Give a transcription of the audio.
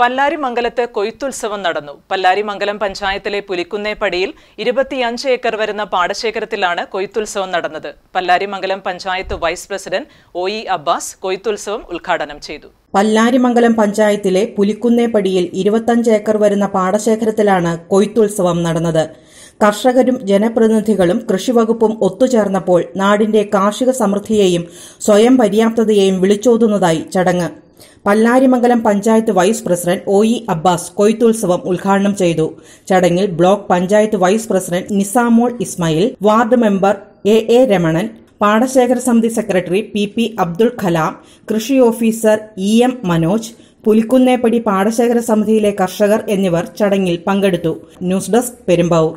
പല്ലാരിമംഗലത്ത് കൊയ്ത്തുത്സവം നടന്നു പല്ലാരിമംഗലം പഞ്ചായത്തിലെ പുലിക്കുന്നേപ്പടിയിൽ ഇരുപത്തിയഞ്ച് ഏക്കർ വരുന്ന പാടശേഖരത്തിലാണ് കൊയ്ത്തുത്സവം നടന്നത് Pallarimangalam panchayat vice president O E Abbas കൊയ്ത്തുത്സവം ഉദ്ഘാടനം ചെയ്തു പല്ലാരിമംഗലം പഞ്ചായത്തിലെ പുലിക്കുന്നേപ്പടിയിൽ ഇരുപത്തിയഞ്ച് ഏക്കർ വരുന്ന പാടശേഖരത്തിലാണ് കൊയ്ത്തുത്സവം നടന്നത് കർഷകരും ജനപ്രതിനിധികളും കൃഷിവകുപ്പും ഒത്തുചേർന്നപ്പോൾ നാടിന്റെ കാർഷിക സമൃദ്ധിയെയും സ്വയം പര്യാപ്തതയെയും വിളിച്ചോതുന്നതായി ചടങ്ങ് Pallarimangalam panchayat vice president O E Abbas കൊയ്ത്തുത്സവം ഉദ്ഘാടനം ചെയ്തു ചടങ്ങിൽ block panchayat vice president Nisamol Ismail ward member A A Ramanan പാടശേഖര സമിതി secretary P P Abdul Kalam കൃഷി officer E M Manoj Pulikkunneppady പാടശേഖര സമിതിയിലെ കർഷകർ എന്നിവർ ചടങ്ങിൽ പങ്കെടുത്തു ന്യൂസ് ഡെസ്ക് പെരുമ്പാവൂർ